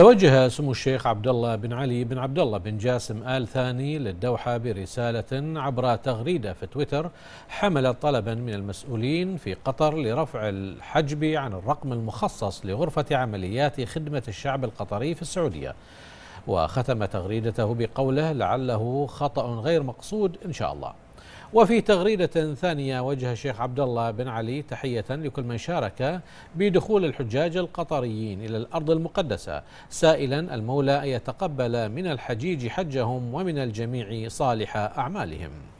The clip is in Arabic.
توجه سمو الشيخ عبد الله بن علي بن عبد الله بن جاسم آل ثاني للدوحة برسالة عبر تغريدة في تويتر حملت طلبا من المسؤولين في قطر لرفع الحجب عن الرقم المخصص لغرفة عمليات خدمة الشعب القطري في السعودية وختم تغريدته بقوله لعله خطأ غير مقصود إن شاء الله وفي تغريدة ثانية وجه الشيخ عبد الله بن علي تحية لكل من شارك بدخول الحجاج القطريين إلى الأرض المقدسة سائلا المولى أن يتقبل من الحجيج حجهم ومن الجميع صالح أعمالهم